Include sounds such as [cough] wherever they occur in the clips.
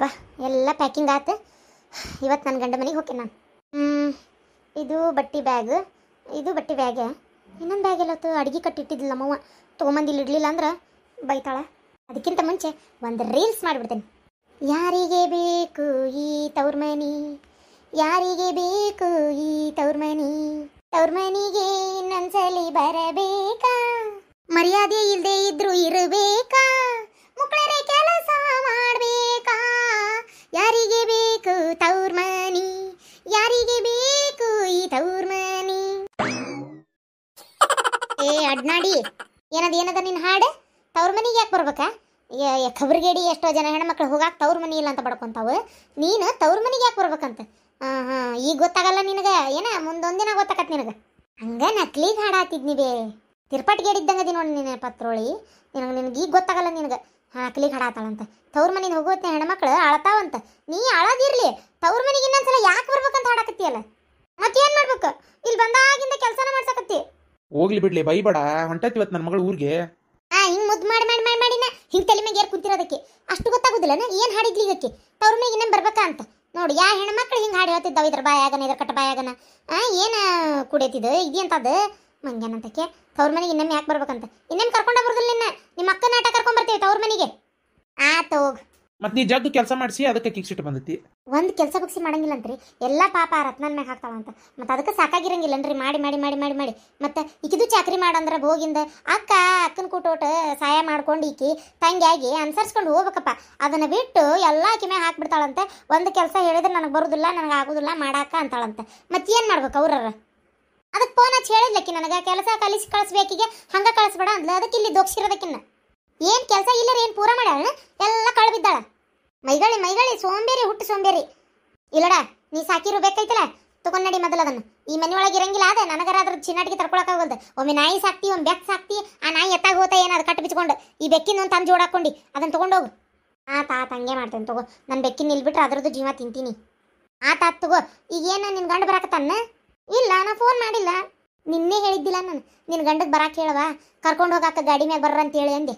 ಬಾ ಎಲ್ಲ ಪ್ಯಾಕಿಂಗ್ ಆಯ್ತು ಇವತ್ತು ನನ್ನ ಗಂಡ ಮನೆಗೆ ಹೋಗಿ ನಾನು ಇದು ಬಟ್ಟೆ ಬ್ಯಾಗ್ ಇದು ಬಟ್ಟೆ ಬ್ಯಾಗೆ ಇನ್ನೊಂದು ಬ್ಯಾಗ್ ಎಲ್ಲತ್ತು ಅಡುಗೆ ಕಟ್ಟಿಟ್ಟಿದ್ದಿಲ್ಲ ನಮ್ಮವ್ವ ಇಲ್ಲಿ ಇಡಲಿಲ್ಲ ಅಂದ್ರೆ ಬೈತಾಳೆ ಅದಕ್ಕಿಂತ ಮುಂಚೆ ಒಂದು ರೀಲ್ಸ್ ಮಾಡಿಬಿಡ್ತೇನೆ ಯಾರಿಗೆ ಬೇಕು ಈ ತವ್ರ ಮನಿ ಯಾರಿಗೆ ಬೇಕು ಈ ತವ್ರ ಮನಿ ತವ್ರ ಮನಿಗೆ ಇನ್ನೊಂದ್ಸಲಿ ಬರಬೇಕಾ ಮರ್ಯಾದೆ ಇಲ್ಲದೆ ಇದ್ರು ಇರಬೇಕಾ ಮಕ್ಕಳೇ ಯಾರಿಗೆ ಬೇಕು ತೌರ್ ಮನಿ ಯಾರಿಗೆ ಬೇಕು ಈ ತೌರ್ ಮನಿ [laughs] ಏ ಅಡ್ನಾಡಿ ಏನದ ಏನದ ನಿನ್ನ ಹಾಡು ತೌರ್ ಮನಿಗೆ ಯಾಕೆ ಬರ್ಬೇಕಾ ಖಬರ್ಗೇಡಿ ಎಷ್ಟೋ ಜನ ಹೆಣ್ಮಕ್ಳು ಹೋಗಾಕ ತವ್ರ ಮನಿ ಇಲ್ಲ ಅಂತ ಪಡ್ಕೊಂತಾವ ನೀನು ತವ್ರ ಮನಿಗೆ ಯಾಕೆ ಬರ್ಬೇಕಂತ ಹಾಂ ಈಗ ಗೊತ್ತಾಗಲ್ಲ ನಿನಗೆ ಏನ ಮುಂದೊಂದಿನ ಗೊತ್ತಾಗತ್ತೆ ನಿನಗೆ ಹಂಗ ನಕ್ಲಿಗೆ ಹಾಡಾತಿದ್ನಿ ಬೇ ತಿರ್ಪಟ್ಗೇಡಿದ್ದಂಗದಿ ನೋಡಿ ನಿನ್ನ ಪತ್ರೋಳಿ ನಿನಗೆ ನಿನಗೆ ಈಗ ಗೊತ್ತಾಗಲ್ಲ ನಿನಗೆ ಹಾಕ್ಲಿಕ್ಕೆ ಹಡಾತಾಳಂತ ತವ್ರ ಮನೆಗೆ ಹೋಗುತ್ತೆ ಹೆಣ್ಮಕ್ಳು ಅಳತಾವಂತ ನೀ ಅಳದಿರ್ಲಿ ತವ್ರ ಮನೆಗೆ ಇನ್ನೊಂದ್ಸಲ ಯಾಕೆ ಬರ್ಬೇಕಂತ ಮತ್ತೆ ಮತ್ತೇನ್ ಮಾಡ್ಬೇಕು ಇಲ್ಲಿ ಬಂದಾಗಿಂದ ಕೆಲಸನ ಮಾಡ್ಸಕತ್ತಿ ಹೋಗ್ಲಿ ಬಿಡ್ಲಿ ಬೈಬೇಡ ಹೊಂಟತಿ ಇವತ್ತು ನನ್ನ ಮಗಳು ಊರಿಗೆ ಹಾ ಹಿಂಗ್ ಮುದ್ದು ಮಾಡಿ ಮಾಡಿ ಮಾಡಿ ಮಾಡಿನ ಹಿಂಗ್ ತಲೆ ಮೇಲೆ ಏರ್ ಕುಂತಿರೋದಕ್ಕೆ ಅಷ್ಟು ಗೊತ್ತಾಗುದಿಲ್ಲ ಏನ್ ಹಾಡಿದ್ಲಿ ಇದಕ್ಕೆ ತವ್ರ ಮನೆಗೆ ಇನ್ನೇನ್ ಬರ್ಬೇಕಾ ಅಂತ ನೋಡಿ ಯಾ ಹೆಣ್ಮಕ್ಳು ಹಿಂಗ್ ಹಾಡಿ ಹೇಳ್ತಿದ್ದಾವ ಇದ್ರ ಬಾಯಾಗನ ಇದ್ರ ಕಟ್ಟ ಬಾಯಾಗನ ಆ ಏನ ಕುಡಿಯತಿದ್ ಇದೆಂತದ ಮಂಗ್ಯಾನಂತಕ್ಕೆ ತವ್ರ ಮನೆಗೆ ಇನ್ನೊಮ್ಮೆ ಯಾಕೆ ಬರ್ಬೇಕಂತ ಇನ್ನೇನು ಕರ್ಕೊಂಡ ಬರೋದಿಲ್ಲ ನಿನ್ನ ನಿಮ್ಮ ಅಕ್ಕನ ಆಟ ಕರ್ಕೊಂಡ್ ಬರ್ತೀವಿ ತವ್ರ ಮನೆಗೆ ಆ ತೋಗ್ ಮತ್ ನೀ ಜಗ್ ಕೆಲಸ ಮಾಡಿಸಿ ಅದಕ್ಕೆ ಕಿಕ್ ಸಿಟ್ಟು ಬಂದೈತಿ ಕೆಲಸ ಬಗ್ಸಿ ಮಾಡಂಗಿಲ್ಲ ರೀ ಎಲ್ಲಾ ಪಾಪ ಆ ರತ್ನ ಮ್ಯಾಗ ಹಾಕ್ತಾವಂತ ಮತ್ತೆ ಅದಕ್ಕೆ ಸಾಕಾಗಿರಂಗಿಲ್ಲ ಸಾಕಾಗಿರಂಗಿಲ್ಲನ್ರಿ ಮಾಡಿ ಮಾಡಿ ಮಾಡಿ ಮಾಡಿ ಮಾಡಿ ಮತ್ತೆ ಇಕಿದು ಚಾಕ್ರಿ ಮಾಡಂದ್ರ ಹೋಗಿಂದ ಅಕ್ಕ ಅಕ್ಕನ ಕೂಟೋಟ ಸಹಾಯ ಮಾಡ್ಕೊಂಡು ಈಕಿ ತಂಗಿಯಾಗಿ ಅನ್ಸರ್ಸ್ಕೊಂಡು ಹೋಗ್ಬೇಕಪ್ಪ ಅದನ್ನ ಬಿಟ್ಟು ಎಲ್ಲ ಆಕಿ ಮ್ಯಾಗ ಹಾಕ್ಬಿಡ್ತಾಳಂತೆ ಒಂದು ಕೆಲಸ ಹೇಳಿದ್ರೆ ನನಗೆ ಬರುದಿಲ್ಲ ನನಗೆ ಆಗುದಿಲ್ಲ ಮಾಡಾಕ ಅಂತಾಳಂತೆ ಮತ್ತೇನ್ ಮಾಡ್ಬೇಕು ಅವ್ರ ಅದಕ್ಕೆ ಫೋನ್ ಹಚ್ಚಿ ಹೇಳಿದ್ಲಕ್ಕಿ ನನಗೆ ಕೆಲಸ ಕಲಿಸಿ ಕಳಿಸ್ಬೇಕಿಗೆ ಹಂಗ ಕಳಿಸ್ಬೇಡ ಅಂದ್ಲ ಅದಕ್ಕೆ ಇಲ್ಲಿ ದೋಕ್ಷಿರೋದಕ್ಕಿನ್ನ ಏನು ಕೆಲಸ ಇಲ್ಲರಿ ಏನು ಪೂರ ಮಾಡ್ಯಾಳ ಎಲ್ಲ ಕಳ್ಬಿದ್ದಾಳ ಮೈಗಳಿ ಮೈಗಳಿ ಸೋಂಬೇರಿ ಹುಟ್ಟು ಸೋಂಬೇರಿ ಇಲ್ಲಡ ನೀ ಸಾಕಿರು ಬೇಕೈತಲ್ಲ ತಗೊಂಡ್ ನಡಿ ಮೊದಲು ಅದನ್ನು ಈ ಮನೆಯೊಳಗೆ ಇರಂಗಿಲ್ಲ ಅದೇ ನನಗರ ಅದ್ರ ಚಿನ್ನಾಟಿಗೆ ತರ್ಕೊಳಕಾಗಲ್ದು ಒಮ್ಮೆ ನಾಯಿ ಸಾಕ್ತಿ ಒಮ್ಮೆ ಬೆಕ್ ಸಾಕ್ತಿ ಆ ನಾಯಿ ಎತ್ತಾಗ ಹೋತ ಏನು ಅದು ಬಿಚ್ಕೊಂಡು ಈ ಬೆಕ್ಕಿನ ಒಂದು ತಂದು ಜೋಡಾಕೊಂಡು ಅದನ್ನು ತೊಗೊಂಡೋಗು ಆ ತಾತ ಹಂಗೆ ಮಾಡ್ತೇನೆ ತಗೋ ನನ್ನ ಬೆಕ್ಕಿನ ಇಲ್ಬಿಟ್ರೆ ಅದ್ರದ್ದು ಜೀವ ತಿಂತೀನಿ ಆ ತಾತ ತಗೋ ಈಗೇನು ನಿನ್ನ ಗಂಡು ತನ್ನ ಇಲ್ಲ ನಾ ಫೋನ್ ಮಾಡಿಲ್ಲ ನಿನ್ನೆ ಹೇಳಿದ್ದಿಲ್ಲ ನಾನು ನಿನ್ನ ಗಂಡಕ್ಕೆ ಬರಕ್ಕೆ ಹೇಳವಾ ಕರ್ಕೊಂಡು ಹೋಗಾಕ ಗಾಡಿ ಮ್ಯಾಗ ಬರ್ರ ಹೇಳಿ ಅಂದೆ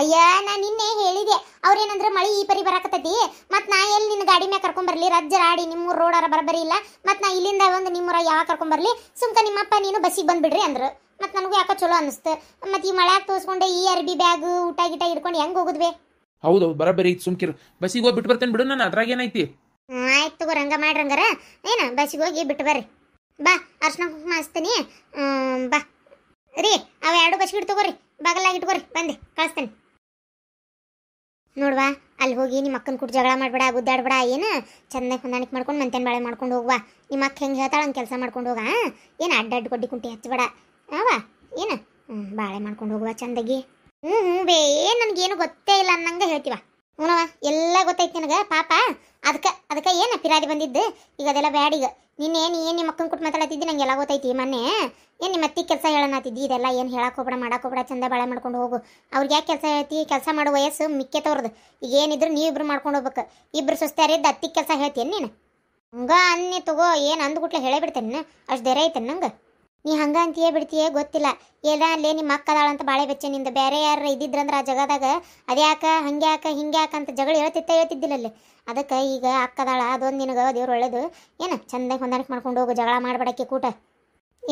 ಅಯ್ಯ ನಾ ನಿನ್ನೆ ಹೇಳಿದೆ ಅವ್ರೇನಂದ್ರೆ ಮಳೆ ಈ ಪರಿ ಬರಾಕತ್ತೈತಿ ಮತ್ತು ನಾ ಎಲ್ಲಿ ನಿನ್ನ ಗಾಡಿ ಮ್ಯಾಗ ಕರ್ಕೊಂಬರ್ಲಿ ರಜ್ಜರ ಆಡಿ ನಿಮ್ಮೂರು ರೋಡಾರ ಬರಬರಿ ಇಲ್ಲ ಮತ್ತು ನಾ ಇಲ್ಲಿಂದ ಒಂದು ನಿಮ್ಮೂರ ಯಾವಾಗ ಕರ್ಕೊಂಬರ್ಲಿ ಸುಮ್ಕ ನಿಮ್ಮಪ್ಪ ನೀನು ಬಸ್ಸಿಗೆ ಬಂದ್ಬಿಡ್ರಿ ಅಂದ್ರು ಮತ್ತು ನನಗೂ ಯಾಕೋ ಚಲೋ ಅನಿಸ್ತು ಮತ್ತು ಈ ಮಳೆಯಾಗ ತೋರಿಸ್ಕೊಂಡೆ ಈ ಅರ್ಬಿ ಬ್ಯಾಗ್ ಊಟ ಗಿಟ ಇಟ್ಕೊಂಡು ಹೆಂಗೆ ಹೋಗುದ್ವೆ ಹೌದೌದು ಬರಬರಿ ಈಗ ಸುಮ್ಕಿರು ಬಸ್ಸಿಗೆ ಹೋಗಿ ಬಿಟ್ಟು ಬರ್ತೇನೆ ಬಿಡು ನಾನು ಅದ್ರಾಗ ಏನೈತಿ ಆಯ್ತು ತಗೋ ರಂಗ ಮಾಡ್ರಂಗಾರ ಏನ ಬಸ್ಸಿಗೆ ಹೋಗಿ ಬಿಟ್ಟು ಬರ್ರಿ ಬಾ ಅರ್ಶನ ಕುಂಕುಮ ಹಚ್ತೀನಿ ಬಾ ರೀ ಅವ ಎರಡು ಬಚ್ಕಿಟ್ ತಗೋರಿ ಬಗಲಾಗಿ ಇಟ್ಕೋರಿ ಬಂದೆ ಕಳಿಸ್ತೇನೆ ನೋಡ್ವಾ ಅಲ್ಲಿ ಹೋಗಿ ನಿಮ್ಮ ಅಕ್ಕನ ಕೂಡ ಜಗಳ ಮಾಡ್ಬೇಡ ಗುದ್ದಾಡಬೇಡ ಏನು ಚೆನ್ನಾಗಿ ಹೊಂದಾಣಿಕೆ ಮಾಡ್ಕೊಂಡು ಮಂತೇನು ಬಾಳೆ ಮಾಡ್ಕೊಂಡು ಹೋಗುವ ನಿಮ್ಮ ಅಕ್ಕ ಹೆಂಗೆ ಹೇಳ್ತಾಳೆ ಹಂಗೆ ಕೆಲಸ ಮಾಡ್ಕೊಂಡು ಹೋಗ ಏನು ಅಡ್ಡ ಗಡ್ಡಿ ಕುಂಟಿ ಹಚ್ಚಬೇಡ ಅವ ಏನು ಬಾಳೆ ಮಾಡ್ಕೊಂಡು ಹೋಗುವ ಚಂದಗಿ ಹ್ಞೂ ಹ್ಞೂ ಬೇ ನನಗೇನು ಗೊತ್ತೇ ಇಲ್ಲ ಅನ್ನಂಗೆ ಹೇಳ್ತೀವ ಹ್ಞೂ ಎಲ್ಲ ಗೊತ್ತೈತಿ ನನಗೆ ಪಾಪ ಅದಕ್ಕೆ ಅದಕ್ಕೆ ಏನು ಪಿರಾಡಿ ಬಂದಿದ್ದು ಈಗ ಅದೆಲ್ಲ ಈಗ ನಿನ್ನೆ ಏನು ಏನು ನಿಮ್ಮ ಅಕ್ಕನ ಕೊಟ್ಟು ಮಾತಾಡತ್ತಿದ್ದಿ ನಂಗೆ ಎಲ್ಲ ಗೊತ್ತೈತಿ ಮೊನ್ನೆ ಏನು ನಿಮ್ಮ ಅತ್ತಿ ಕೆಲಸ ಹೇಳೋಣತ್ತಿದ್ದಿ ಇದೆಲ್ಲ ಏನು ಹೇಳಕ್ಕೆ ಹೋಗ್ಬೇಡ ಮಾಡಕ್ಕೆ ಹೋಗ್ಬೇಡ ಚಂದ ಬಾಳೆ ಮಾಡ್ಕೊಂಡು ಹೋಗು ಅವ್ರಿಗೆ ಯಾಕೆ ಕೆಲಸ ಹೇಳ್ತಿ ಕೆಲಸ ಮಾಡೋ ವಯಸ್ಸು ಮಿಕ್ಕೆ ಈಗ ಏನಿದ್ರು ನೀವು ಇಬ್ರು ಮಾಡ್ಕೊಂಡು ಹೋಗ್ಬೇಕು ಇಬ್ಬರು ಇದ್ದು ಅತ್ತಿ ಕೆಲಸ ಹೇಳ್ತೀನಿ ನೀನು ಹಂಗ ಅನ್ನಿ ತಗೋ ಏನು ಅಂದ್ಬಿಟ್ಲೆ ಹೇಳೇ ಬಿಡ್ತೇನೆ ಅಷ್ಟು ಧೈರ್ಯ ಐತೆ ನಂಗೆ ನೀ ಹಂಗ ಅಂತೀಯೇ ಬಿಡ್ತೀಯೇ ಗೊತ್ತಿಲ್ಲ ಏನ ಅಲ್ಲೇ ನಿಮ್ಮ ಅಂತ ಬಾಳೆ ನಿಂದು ಬೇರೆ ಯಾರು ಇದ್ದಿದ್ರಂದ್ರೆ ಆ ಜಗದಾಗ ಅದ್ಯಾಕ ಹಂಗ್ಯಾಕ ಹಿಂಗ್ಯಾಕ ಅಂತ ಜಗಳ ಹೇಳ್ತಿತ್ತ ಹೇಳ್ತಿದ್ದಿಲ್ಲ ಅದಕ್ಕೆ ಈಗ ಅಕ್ಕದಾಳ ಅದೊಂದು ನಿನಗೆ ದೇವ್ರು ಒಳ್ಳೇದು ಏನು ಚಂದಾಗಿ ಹೊಂದಾಣಿಕೆ ಮಾಡ್ಕೊಂಡು ಹೋಗು ಜಗಳ ಮಾಡಬೇಡಕ್ಕೆ ಕೂಟ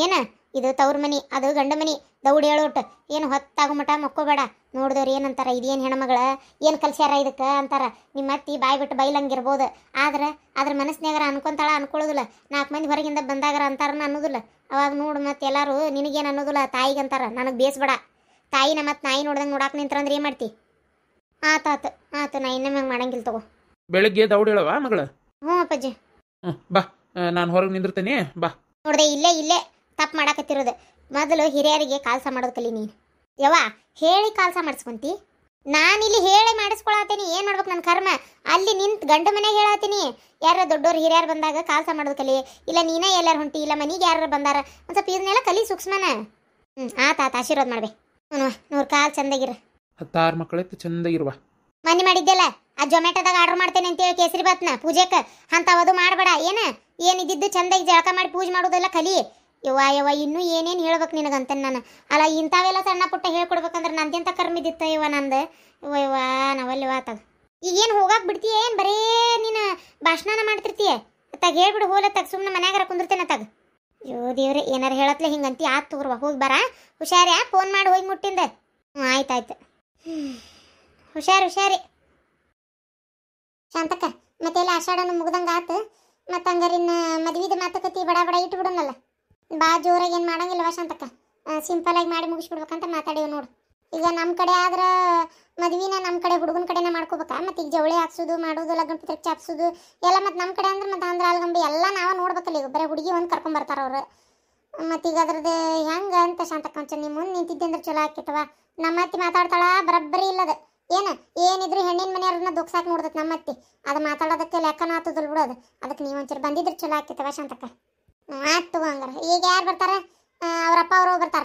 ಏನ ಇದು ತವ್ರ ಮನಿ ಅದು ಗಂಡ ಮನಿ ದೌಡ್ ಹೇಳೋಟ ಏನು ಹೊತ್ತಾಗಮಟ ಮಠ ಮಕ್ಕೋಬೇಡ ನೋಡಿದವ್ರು ಏನಂತಾರ ಇದೇನು ಹೆಣ್ಮಗಳ ಏನು ಕಲ್ಸ್ಯಾರ ಇದಕ್ಕೆ ಅಂತಾರ ನಿಮ್ಮ ಅತ್ತಿ ಬಾಯಿ ಬಿಟ್ಟು ಬೈಲಂಗಿರ್ಬೋದು ಆದ್ರೆ ಅದ್ರ ಮನಸ್ಸಿನಾಗರ ಅನ್ಕೊಂತಾಳ ಅನ್ಕೊಳ್ಳೋದಿಲ್ಲ ನಾಲ್ಕು ಮಂದಿ ಹೊರಗಿಂದ ಬಂದಾಗರ ಅಂತಾರನ ಅನ್ನೋದಿಲ್ಲ ಅವಾಗ ನೋಡು ಮತ್ತೆ ಎಲ್ಲರೂ ನಿನಗೇನು ಅನ್ನೋದಿಲ್ಲ ತಾಯಿಗೆ ಅಂತಾರ ನನಗೆ ಬೇಸ್ಬೇಡ ತಾಯಿನ ಮತ್ತೆ ನಾಯಿ ನೋಡ್ದಂಗೆ ನೋಡಾಕ್ ನಿಂತ್ರಂದ್ರೆ ಏನು ಮಾಡ್ತಿ ಆತ ಆತ ಆತ ನಾ ಇನ್ನೊಮ್ಮೆ ಮಾಡಂಗಿಲ್ಲ ತಗೋ ಬೆಳಗ್ಗೆ ದೌಡ್ ಹೇಳವಾ ಮಗಳ ಹ್ಞೂ ಅಪ್ಪಾಜಿ ಹ್ಞೂ ಬಾ ನಾನು ಹೊರಗೆ ನಿಂದಿರ್ತೇನೆ ಬಾ ನೋಡ್ದೆ ಇಲ್ಲೇ ಇಲ್ಲೇ ತಪ್ಪು ಮಾಡಾಕತ್ತಿರೋದು ಮೊದಲು ಹಿರಿಯರಿಗೆ ಕಾಲ್ಸ ಮಾಡೋದು ಕಲಿ ನೀನು ಯವ್ವ ಹೇಳಿ ಕಾಲ್ಸ ಮಾಡಿಸ್ಕೊಂತಿ ನಾನು ಇಲ್ಲಿ ಹೇಳಿ ಮಾಡಿಸ್ಕೊಳತ್ತೀನಿ ಏನು ಮಾಡ್ಬೇಕು ನನ್ನ ಕರ್ಮ ಅಲ್ಲಿ ನಿಂತ ಗಂಡ ಮನೆಗೆ ಹೇಳತ್ತೀನಿ ಯಾರ ದೊಡ್ಡೋರು ಹಿರಿಯರು ಬಂದಾಗ ಕಾಲ್ಸ ಮಾಡೋದು ಕಲಿ ಇಲ್ಲ ನೀನೇ ಎಲ್ಲಾರು ಹೊಂಟಿ ಇಲ್ಲ ಮನೆಗೆ ಯಾರು ಬಂದಾರ ಒಂದು ಸ್ವಲ್ಪ ಇದನ್ನೆಲ್ಲ ಕಲಿ ಸೂಕ್ಷ್ಮನ ಹ್ಞೂ ಆತ ಆತ ಆಶೀರ್ವಾದ ಮಾಡ್ಬೇ ಹ್ಞೂ ಕಾಲ್ ಕಾಲು ಚಂದಾಗಿರ ಹತ್ತಾರು ಮಕ್ಕಳೈತೆ ಚಂದಾಗಿರುವ ಮನೆ ಮಾಡಿದ್ದೆಲ್ಲ ಆ ಜೊಮ್ಯಾಟೋದಾಗ ಆರ್ಡರ್ ಮಾಡ್ತೇನೆ ಅಂತ ಹೇಳಿ ಕೇಸರಿ ಬಾತ್ನ ಅಂತ ಅದು ಮಾಡಬೇಡ ಏನು ಏನಿದ್ದು ಚಂದಾಗಿ ಜಳಕ ಮಾಡಿ ಪೂಜೆ ಮಾಡೋದೆಲ್ಲ ಕಲಿ ಯವ್ವ ಯವ್ವ ಇನ್ನೂ ಏನೇನು ಹೇಳ್ಬೇಕು ನಿನಗಂತ ನಾನು ಅಲ್ಲ ಇಂಥವೆಲ್ಲ ಸಣ್ಣ ಪುಟ್ಟ ಹೇಳ್ಕೊಡ್ಬೇಕಂದ್ರೆ ನಂದೆಂತ ಕರ್ಮಿದಿತ್ತ ಇವ ನಂದು ಇವ ಇವ ನಾವಲ್ಲಿ ವಾತ ಈಗೇನು ಹೋಗಕ್ಕೆ ಬಿಡ್ತೀಯ ಏನು ಬರೇ ನೀನು ಭಾಷಣನ ಮಾಡ್ತಿರ್ತೀಯ ತಗ ಹೇಳ್ಬಿಡು ಹೋಲ ತಗ ಸುಮ್ಮನೆ ಮನೆಯಾಗ ಕುಂದಿರ್ತೇನೆ ತಗ ಯೋ ದೇವ್ರೆ ಏನಾರ ಹೇಳತ್ಲೆ ಹಿಂಗಂತಿ ಆತು ತೋರ್ವ ಹೋಗಿ ಬರ ಹುಷಾರ ಫೋನ್ ಮಾಡಿ ಹೋಗಿ ಮುಟ್ಟಿಂದ ಹ್ಞೂ ಆಯ್ತಾಯ್ತು ಹುಷಾರು ಹುಷಾರಿ ಶಾಂತಕ ಮತ್ತೆ ಆಷಾಡನು ಆಷಾಢನು ಮುಗ್ದಂಗೆ ಆತು ಮತ್ತೆ ಹಂಗಾರಿನ ಮದ್ವಿದ ಮಾತುಕತೆ ಬಡ ಬಡ ಇಟ್ಬಿಡೋಣಲ್ಲ ಭಾಳ ಜೋರಾಗಿ ಏನು ಮಾಡಂಗಿಲ್ಲ ಸಿಂಪಲ್ ಆಗಿ ಮಾಡಿ ಮುಗಿಸ್ಬಿಡ್ಬೇಕಂತ ಮಾತಾಡೇವು ನೋಡು ಈಗ ನಮ್ಮ ಕಡೆ ಆದ್ರೆ ಮದ್ವಿನ ನಮ್ಮ ಕಡೆ ಹುಡುಗನ ಕಡೆನೇ ಮಾಡ್ಕೋಬೇಕಾ ಮತ್ತು ಈಗ ಜವಳಿ ಹಾಕ್ಸೋದು ಮಾಡೋದು ಲಗ್ನ ಪತ್ರಿಕೆ ಚಾಪ್ಸೋದು ಎಲ್ಲ ಮತ್ತು ನಮ್ಮ ಕಡೆ ಅಂದ್ರೆ ಮತ್ತು ಅಂದ್ರೆ ಅಲ್ಗಂಬಿ ಎಲ್ಲ ನಾವು ನೋಡ್ಬೇಕಲ್ಲ ಈಗ ಬರೀ ಹುಡುಗಿ ಒಂದು ಕರ್ಕೊಂಬರ್ತಾರೆ ಅವರು ಈಗ ಅದ್ರದ್ದು ಹೆಂಗೆ ಅಂತ ಶಾಂತಕ್ಕ ನಿಮ್ಮ ಮುಂದೆ ನಿಂತಿದ್ದೆ ಅಂದ್ರೆ ಚಲೋ ಆಕೈತವ ನಮ್ಮ ಅತ್ತಿ ಮಾತಾಡ್ತಾಳ ಬರಬ್ಬರಿ ಇಲ್ಲದ ಏನು ಏನಿದ್ರು ಹೆಣ್ಣಿನ ಮನೆಯವ್ರನ್ನ ಸಾಕು ನೋಡ್ದತ್ತೆ ನಮ್ಮ ಅತ್ತಿ ಅದು ಮಾತಾಡೋದಕ್ಕೆ ಲೆಕ್ಕನ ಆತದಲ್ ಬಿಡೋದು ಅದಕ್ಕೆ ನೀವು ಒಂಚೂರು ಬಂದಿದ್ರೆ ಚಲೋ ಆಕಿತ್ತವ ಶಾಂತಕ್ಕ ಆಯ್ತು ಹಂಗಾರೆ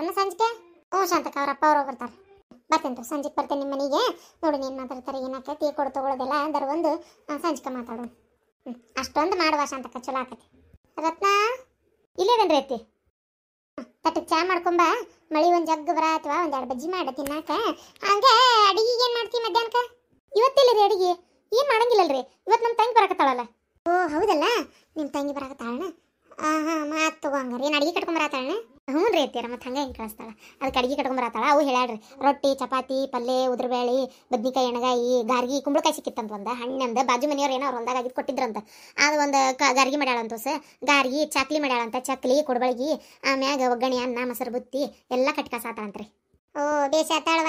ಬರ್ತಾರನ ಸಂಜೆಗೆ ಓ ಶಾಂತಕ ಅವ್ರ ಅಪ್ಪ ಬರ್ತಾರೆ ಬರ್ತೇನೆ ತೋ ಸಂಜೆಗೆ ಬರ್ತೀನಿ ನಿಮ್ಮ ಮನೆಗೆ ನೋಡಿ ನೀನು ಮಾತಾಡ್ತಾರೆ ಏನಾಕೈತಿ ಕೊಡು ತೊಗೊಳೋದಿಲ್ಲ ಅಂದ್ರೆ ಒಂದು ಸಂಜೆಗೆ ಮಾತಾಡೋಣ ಹ್ಞೂ ಅಷ್ಟೊಂದು ಮಾಡುವ ಶಾಂತಕ ಚಲೋ ಆಕತಿ ರತ್ನ ಇಲ್ಲೇದನ್ರಿ ಐತಿ ತಟ್ಟಕ್ಕೆ ಚಾ ಮಾಡ್ಕೊಂಬ ಮಳಿ ಒಂದು ಜಗ್ ಬರ ಅಥವಾ ಒಂದು ಎರಡು ಬಜ್ಜಿ ಮಾಡ ತಿನ್ನಾಕ ಹಂಗೆ ಅಡಿಗೆ ಏನು ಮಾಡ್ತೀವಿ ಮಧ್ಯಾಹ್ನಕ ಇವತ್ತಿಲ್ಲ ರೀ ಅಡಿಗೆ ಏನು ಮಾಡಂಗಿಲ್ಲಲ್ರಿ ಇವತ್ತು ನಮ್ಮ ತಂಗಿ ಬರಕತ್ತಾಳಲ್ಲ ಓ ಹೌದಲ್ಲ ನಿಮ್ಮ ತಂಗಿ ಬರಕತ್ತಾಳಣ್ಣ ಹಾಂ ಹಾಂ ಮಾತು ತಗೋ ಹಂಗಾರೆ ಏನು ಅಡಿಗೆ ಕಟ್ಕೊಂಬರತ್ತಾಳಣ್ಣ ಹ್ಞೂ ರೀ ಅತ್ತಿಯರ ಮತ್ತು ಹಂಗೆ ಹಿಂಗೆ ಕಳಿಸ್ತಾಳ ಕಡ್ಗಿ ಅಡುಗೆ ಬರತ್ತಳ ಅವು ಹೇಳ್ಯಾಡ್ರಿ ರೊಟ್ಟಿ ಚಪಾತಿ ಪಲ್ಯ ಉದ್ರಬೇಳೆ ಬದ್ನಿಕಾಯಿ ಎಣಗಾಯಿ ಗಾರ್ಗಿ ಕುಂಬಳಕಾಯಿ ಸಿಕ್ಕಿತ್ತಂತ ಒಂದು ಹಣ್ಣಂದ ಬಾಜು ಮನೆಯವ್ರು ಏನೋ ಅವ್ರು ಹೊಲ್ದಾಗ ಆಗಿದ್ದು ಕೊಟ್ಟಿದ್ರಂತ ಅದು ಒಂದು ಕ ಗಾರ್ಗಿ ಮಾಡ್ಯಾಳಂತ ಸ ಗಾರ್ಗಿ ಚಕ್ಲಿ ಮಾಡ್ಯಾಳಂತ ಚಕ್ಲಿ ಕೊಡಬಳಗಿ ಆಮ್ಯಾಗ ಒಗ್ಗರಣೆ ಅನ್ನ ಮೊಸರು ಬುತ್ತಿ ಎಲ್ಲ ಕಟ್ಕಾಸಾತ ರೀ ಓ ಬೇಷ ಅತ್ತಾಳವ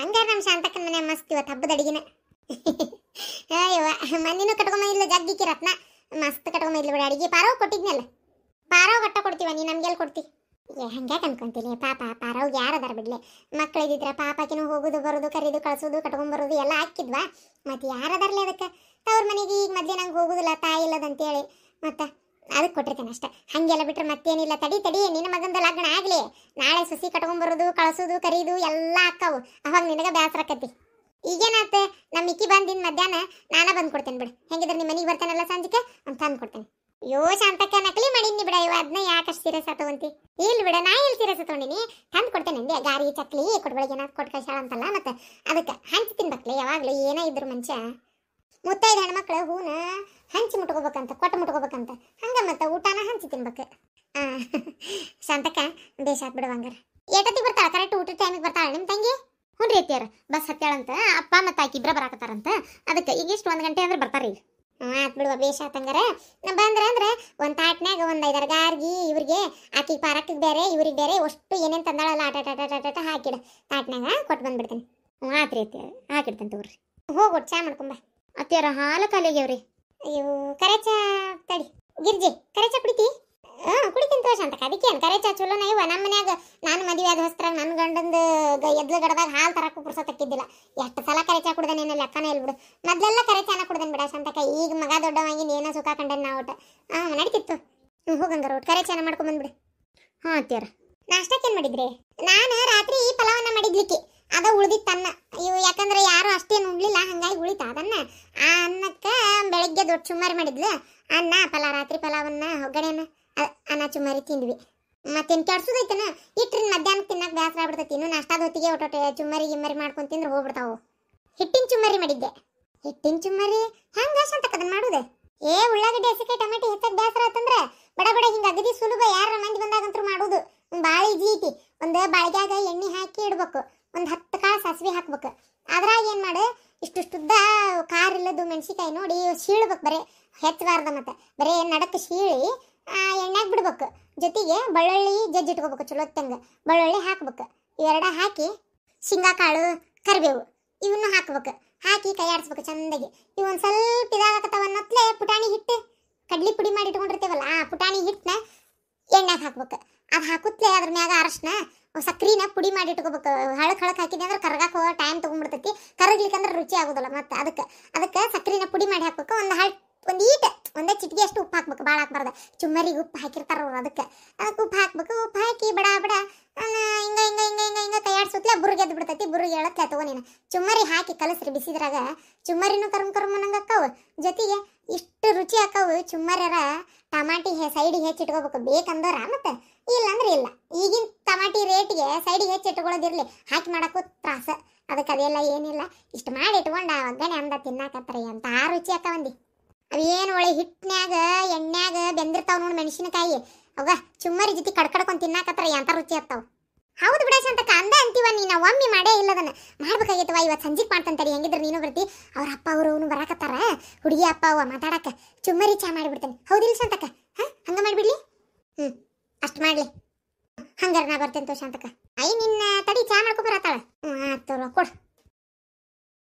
ಹಂಗಾರ ನಮ್ಮ ಶಾಂತಕ್ಕನ ಮನೆ ಮಸ್ತ್ ಇವತ್ತು ಹಬ್ಬದ ಅಡಿಗೆನ [laughs] ಅಯ್ಯವ ಮನೇನು ಕಟ್ಕೊಂಬಂದಿಲ್ಲ ಜಗ್ಗಿಕ್ಕಿ ರತ್ನ ಮಸ್ತ್ ಕಟ್ಕೊಂಬಂದಿಲ್ಲ ಬಿಡ ಅಡಿಗೆ ಪಾರವ್ ಕೊಟ್ಟಿದ್ನಲ್ಲ ಪಾರವ್ ಗಟ್ಟ ಕೊಡ್ತೀವ ನೀ ನಮ್ಗೆಲ್ಲ ಕೊಡ್ತಿ ಹಂಗ್ಯಾಕೆ ಅನ್ಕೊಂತೀನಿ ಪಾಪ ಯಾರು ಯಾರದಾರ ಬಿಡ್ಲಿ ಮಕ್ಳು ಇದ್ದಿದ್ರೆ ಪಾಪಕಿನೂ ಹೋಗುದು ಬರೋದು ಕರೀದು ಕಳ್ಸೋದು ಕಟ್ಕೊಂಬರೋದು ಎಲ್ಲ ಹಾಕಿದ್ವಾ ಮತ್ತು ಯಾರದಾರ್ಲಿ ಅದಕ್ಕೆ ತವ್ರ ಮನೆಗೆ ಈಗ ಮೊದಲೇ ನಂಗೆ ಹೋಗೋದಿಲ್ಲ ತಾಯಿ ಇಲ್ಲದಂತೇಳಿ ಮತ್ತು ಅದಕ್ಕೆ ಕೊಟ್ಟಿರ್ತೇನೆ ಅಷ್ಟೇ ಹಾಗೆಲ್ಲ ಬಿಟ್ರೆ ಮತ್ತೇನಿಲ್ಲ ತಡಿ ತಡಿ ನಿನ್ನ ಮಗನ ಲಗ್ನ ಆಗಲಿ ನಾಳೆ ಸಸಿ ಕಟ್ಕೊಂಬರೋದು ಕಳ್ಸೋದು ಕರೀದು ಎಲ್ಲ ಹಾಕವು ಅವಾಗ ನಿನಗೆ ಬೇಸರ ಆಕತಿ ಈಗೇನಾತ ನಮ್ಮ ಇಕ್ಕಿ ಬಂದಿನ ಮಧ್ಯಾಹ್ನ ನಾನೇ ಬಂದು ಕೊಡ್ತೇನೆ ಬಿಡು ಹೆಂಗಿದ್ರೆ ನಿಮ್ಮ ಮನೆಗೆ ಬರ್ತೇನಲ್ಲ ಸಂಜೆಗೆ ಅಂತ ಅಯ್ಯೋ ಶಾಂತಕ್ಕ ನಕಲಿ ಮಾಡಿನಿ ಬಿಡ ಇವ ಅದನ್ನ ಯಾಕೆ ಅಷ್ಟು ಸೀರಿಯಸ್ ತಗೊಂತಿ ಇಲ್ಲ ಬಿಡ ನಾ ಇಲ್ಲಿ ಸೀರಿಯಸ್ ತಗೊಂಡಿನಿ ತಂದು ಕೊಡ್ತೇನೆ ಅಂದೆ ಗಾರಿ ಚಕ್ಲಿ ಕೊಡ್ಬಳಿಗೆ ನಾ ಕೊಟ್ಟು ಕಳ್ಸಾಳ ಅಂತಲ್ಲ ಮತ್ತೆ ಅದಕ್ಕೆ ಹಂಚಿ ತಿನ್ಬೇಕಲೆ ಯಾವಾಗಲೂ ಏನೇ ಇದ್ರು ಮನುಷ್ಯ ಮುತ್ತೈದ ಹೆಣ್ಮಕ್ಳು ಹೂನ ಹಂಚಿ ಮುಟ್ಕೋಬೇಕಂತ ಕೊಟ್ಟು ಮುಟ್ಕೋಬೇಕಂತ ಹಂಗೆ ಮತ್ತೆ ಊಟನ ಹಂಚಿ ತಿನ್ಬೇಕು ಶಾಂತಕ್ಕ ಬೇಷ್ ಹಾಕ್ಬಿಡು ಹಂಗಾರ ಏಟತ್ತಿಗೆ ಬರ್ತಾಳ ಕರೆಕ್ಟ್ ಊಟದ ಟೈಮಿಗೆ ಬರ್ತಾಳ ನಿಮ್ಮ ತಂಗಿ ಹ್ಞೂ ರೀತಿಯವ್ರ ಬಸ್ ಹತ್ಯಾಳಂತ ಅಪ್ಪ ಮತ್ತು ಆಕಿ ಇಬ್ಬರ ಬರಾಕತ್ತಾರಂತ ಅದಕ್ಕೆ ಈಗ ಒಂದು ಗಂಟೆ ಅಂದ್ರೆ ಬರ್ತಾರೆ ಈಗ ಆತ್ ಬಿಡುವ ಬೇಷ ಆತಂಗಾರ ಬಂದ್ರ ಅಂದ್ರ ಒಂದ್ ತಾಟ್ನಾಗ ಒಂದ್ ಐದಾರು ಗಾರ್ಗಿ ಇವ್ರಿಗೆ ಆಕಿಗೆ ಪಾರಕ್ಕಿಗೆ ಬೇರೆ ಇವ್ರಿಗೆ ಬೇರೆ ಅಷ್ಟು ಏನೇನು ತಂದಾಳಲ್ಲ ಆಟ ಆಟ ಆಟ ಆಟ ಹಾಕಿಡ ತಾಟ್ನಾಗ ಕೊಟ್ಟು ಬಂದ್ಬಿಡ್ತೇನೆ ಆತ್ರಿ ಅತ್ತೆ ಹಾಕಿಡ್ತೇನೆ ತಗೋರಿ ಹೋಗ್ಬಿಟ್ಟು ಚಾ ಮಾಡ್ಕೊಂಬ ಅತ್ತೆಯರ ಹಾಲು ಕಾಲಿಗೆವ್ರಿ ಅಯ್ಯೋ ಕರೆ ತಡಿ ಗಿರ್ಜಿ ಕರೆ ಚಾ ಕುಡಿತಿ ಹಾ ಕುಡಿತೀನಿ ತೋರ್ಸ ಅಂತ ಅದಕ್ಕೆ ಏನು ಕರೆ ಚಾ ಚಲೋನ ಇವ ನಮ್ಮ ಮನ್ಯಾಗ ನಾನು ಮದುವೆ ಆದ ಹೊಸ್ತರ ನನ್ನ ಗಂಡಂದು ಎದ್ಲ ಗಡದಾಗ ಹಾಲು ತರಕ್ಕೂ ಪುರ್ಸತಕ್ಕಿದ್ದಿಲ್ಲ ಎಷ್ಟು ಸಲ ಕರೆ ಚಾ ಕುಡ್ದೆ ನೀನು ಲೆಕ್ಕನೇ ಇಲ್ಬಿಡು ಮೊದಲೆಲ್ಲ ಕರೆ ಚಾನ ಕುಡ್ದೇನೆ ಬಿಡ ಸಂತಕ ಈಗ ಮಗ ದೊಡ್ಡವಾಗಿ ಏನೋ ಸುಖ ಕಂಡೇನೆ ನಾವು ಒಟ್ಟು ಹಾಂ ನಡೀತಿತ್ತು ಹ್ಞೂ ಹೋಗಂಗಾರ ಒಟ್ಟು ಕರೆ ಚಾನ ಮಾಡ್ಕೊಂಬಂದ್ಬಿಡು ಹಾಂ ಅತ್ಯಾರ ನಾಷ್ಟಕ್ಕೆ ಏನು ಮಾಡಿದ್ರಿ ನಾನು ರಾತ್ರಿ ಈ ಪಲಾವನ್ನ ಮಾಡಿದ್ಲಿಕ್ಕೆ ಅದ ಅನ್ನ ಇವು ಯಾಕಂದ್ರೆ ಯಾರು ಅಷ್ಟೇನು ಉಣ್ಲಿಲ್ಲ ಹಂಗಾಗಿ ಉಳಿತ ಅದನ್ನ ಆ ಅನ್ನಕ್ಕೆ ಬೆಳಗ್ಗೆ ದೊಡ್ಡ ಸುಮಾರು ಮಾಡಿದ್ಲು ಅನ್ನ ಪಲಾವ್ ರಾತ್ರಿ ಪಲಾವನ್ನ ಒಗ್ಗರಣೆನ ಅನ್ನ ತಿಂದ್ವಿ ಮತ್ತೇನು ಕೆಡ್ಸೋದೈತನ ಇಟ್ರಿನ್ ಮಧ್ಯಾಹ್ನ ತಿನ್ನಕ್ಕೆ ಬೇಸರ ಆಗ್ಬಿಡ್ತೈತಿ ಇನ್ನು ನಾಷ್ಟಾದ ಹೊತ್ತಿಗೆ ಒಟ್ಟೊಟ್ಟೆ ಚುಮ್ಮರಿ ಗಿಮ್ಮರಿ ಮಾಡ್ಕೊಂಡು ತಿಂದ್ರೆ ಹೋಗ್ಬಿಡ್ತಾವು ಹಿಟ್ಟಿನ ಚುಮ್ಮರಿ ಮಾಡಿದ್ದೆ ಹಿಟ್ಟಿನ ಚುಮ್ಮರಿ ಹೆಂಗ ಅಂತ ಅದನ್ನ ಮಾಡುದೆ ಏ ಉಳ್ಳಾಗಡ್ಡೆ ಹಸಿಕೆ ಟೊಮೆಟೊ ಹೆಚ್ಚಕ್ಕೆ ಬೇಸರ ಆತಂದ್ರೆ ಬಡ ಬಡ ಹಿಂಗೆ ಅಗದಿ ಸುಲಭ ಯಾರ ಮಂದಿ ಬಂದಾಗಂತೂ ಮಾಡೋದು ಭಾಳ ಈಜಿ ಐತಿ ಒಂದು ಬಾಳಿಗ್ಯಾಗ ಎಣ್ಣೆ ಹಾಕಿ ಇಡ್ಬೇಕು ಒಂದು ಹತ್ತು ಕಾಳು ಸಾಸಿವೆ ಹಾಕ್ಬೇಕು ಅದ್ರಾಗ ಏನು ಮಾಡು ಇಷ್ಟಿಷ್ಟುದ್ದ ಖಾರ ಇಲ್ಲದು ಮೆಣಸಿಕಾಯಿ ನೋಡಿ ಶೀಳ್ಬೇಕು ಬರೀ ಹೆಚ್ಚಬಾರ್ದ ಮತ್ತೆ ಬರೀ ನಡಕ್ಕೆ ಸೀಳಿ ಎಣ್ಣೆಗೆ ಬಿಡ್ಬೇಕು ಜೊತೆಗೆ ಬೆಳ್ಳುಳ್ಳಿ ಜಜ್ಜಿ ಇಟ್ಕೋಬೇಕು ಚಲೋ ತಂಗ ಬೆಳ್ಳುಳ್ಳಿ ಹಾಕ್ಬೇಕು ಇವೆರಡ ಹಾಕಿ ಶೇಂಗಾಕಾಳು ಕರಿಬೇವು ಇವನ್ನ ಹಾಕ್ಬೇಕು ಹಾಕಿ ಕೈ ಆಡಿಸ್ಬೇಕು ಚಂದಾಗಿ ಇವೊಂದು ಸ್ವಲ್ಪ ಇದಾಗತ್ತವ ಪುಟಾಣಿ ಹಿಟ್ಟು ಕಡ್ಲಿ ಪುಡಿ ಮಾಡಿ ಇಟ್ಕೊಂಡಿರ್ತೇವಲ್ಲ ಆ ಪುಟಾಣಿ ಹಿಟ್ಟನ್ನ ಎಣ್ಣೆಗೆ ಹಾಕ್ಬೇಕು ಅದು ಹಾಕುತ್ತಲೇ ಅದ್ರ ಮ್ಯಾಗ ಅರಶಿನ ಸಕ್ರಿನ ಪುಡಿ ಮಾಡಿ ಇಟ್ಕೋಬೇಕು ಹಳಕ್ ಹಳಕ್ ಹಾಕಿದ್ವಿ ಅಂದ್ರೆ ಕರ್ಗಾಕ ಟೈಮ್ ತೊಗೊಂಡ್ಬಿಡ್ತೈತಿ ಕರಗ್ಲಿಕ್ಕೆ ಅಂದ್ರೆ ರುಚಿ ಆಗೋದಿಲ್ಲ ಮತ್ತೆ ಅದಕ್ಕೆ ಅದಕ್ಕೆ ಸಕ್ರಿನ ಪುಡಿ ಮಾಡಿ ಹಾಕ್ಬೇಕು ಒಂದು ಹಳ್ ಒಂದು ಈಟೆ ಒಂದೇ ಚಿಟಿಗೆ ಅಷ್ಟು ಉಪ್ಪು ಹಾಕ್ಬೇಕು ಭಾಳ ಹಾಕ್ಬಾರ್ದು ಚುಮ್ಮರಿಗೆ ಉಪ್ಪು ಹಾಕಿರ್ತಾರ ಅವ್ರು ಅದಕ್ಕೆ ಅದಕ್ಕೆ ಉಪ್ಪು ಹಾಕ್ಬೇಕು ಉಪ್ಪು ಹಾಕಿ ಬಿಡ ಬಿಡ ಹಿಂಗ ಹಿಂಗ ಹಿಂಗ ಹಿಂಗ ಹಿಂಗ ಕೈಯಾಡ್ಸುತ್ತಲೇ ಎದ್ದು ಬಿಡ್ತೈತಿ ಬುರ್ಗೆ ಹೇಳತ್ಲೆ ತಗೋ ನೀನು ಚುಮ್ಮರಿ ಹಾಕಿ ಕಲಸ್ರಿ ಬಿಸಿದ್ರಾಗ ಚುಮ್ಮರಿನೂ ಕರ್ಮ ಕರ್ಮ ನಂಗೆ ಅಕ್ಕವು ಜೊತೆಗೆ ಇಷ್ಟು ರುಚಿ ಹಾಕವು ಚುಮ್ಮರ ಟಮಾಟಿ ಸೈಡಿಗೆ ಹೆಚ್ಚಿಟ್ಕೋಬೇಕು ಬೇಕಂದವ್ರ ಮತ್ತೆ ಇಲ್ಲ ಅಂದ್ರೆ ಇಲ್ಲ ಈಗಿನ ಟಮಾಟಿ ರೇಟ್ಗೆ ಸೈಡಿಗೆ ಹೆಚ್ಚಿಟ್ಕೊಳ್ಳೋದಿರ್ಲಿ ಹಾಕಿ ಮಾಡೋಕ್ಕೂ ತ್ರಾಸ ಅದಕ್ಕೆ ಅದೆಲ್ಲ ಏನಿಲ್ಲ ಇಷ್ಟು ಮಾಡಿ ಇಟ್ಕೊಂಡು ಆ ಅಂದ ತಿನ್ನಾಕತ್ತಾರೆ ಅಂತ ಆ ರುಚಿ ಬಂದಿ ಅವೇನು ಒಳ್ಳೆ ಹಿಟ್ಟನ್ಯಾಗ ಎಣ್ಣ್ಯಾಗ ಬೆಂದಿರ್ತಾವ ನೋಡಿ ಮೆಣಸಿನಕಾಯಿ ಅವ ಚುಮ್ಮರಿ ಜೊತೆ ಕಡ್ಕಡ್ಕೊಂಡು ತಿನ್ನಾಕತ್ತಾರ ಎಂತ ರುಚಿ ಹತ್ತಾವ ಹೌದು ಬಿಡ ಶಾಂತಕ್ಕ ಅಂದ ಅಂತೀವ ನೀನು ಒಮ್ಮೆ ಮಾಡೇ ಇಲ್ಲದನ್ನ ಮಾಡ್ಬೇಕಾಗಿತ್ತವ ಇವತ್ತು ಸಂಜೆಗೆ ಮಾಡ್ತಂತಾರೆ ಹೆಂಗಿದ್ರೆ ನೀನು ಬರ್ತಿ ಅವ್ರ ಅಪ್ಪ ಅವರು ಅವನು ಬರಾಕತ್ತಾರ ಹುಡುಗಿ ಅಪ್ಪ ಅವ ಮಾತಾಡಕ ಚುಮ್ಮರಿ ಚಾ ಮಾಡಿಬಿಡ್ತಾನೆ ಹೌದಿಲ್ಲ ಶಾಂತಕ್ಕ ಹಾ ಹಂಗ ಮಾಡಿಬಿಡ್ಲಿ ಹ್ಞೂ ಅಷ್ಟು ಮಾಡಲಿ ಹಂಗಾರ ನಾ ಬರ್ತೇನೆ ತೋ ಶಾಂತಕ್ಕ ಐ ನಿನ್ನ ತಡಿ ಚಾ ಮಾಡ್ಕೊಬರತ್ತಾಳ ಹ್ಞೂ ಆಯ್ತು ಕೊಡು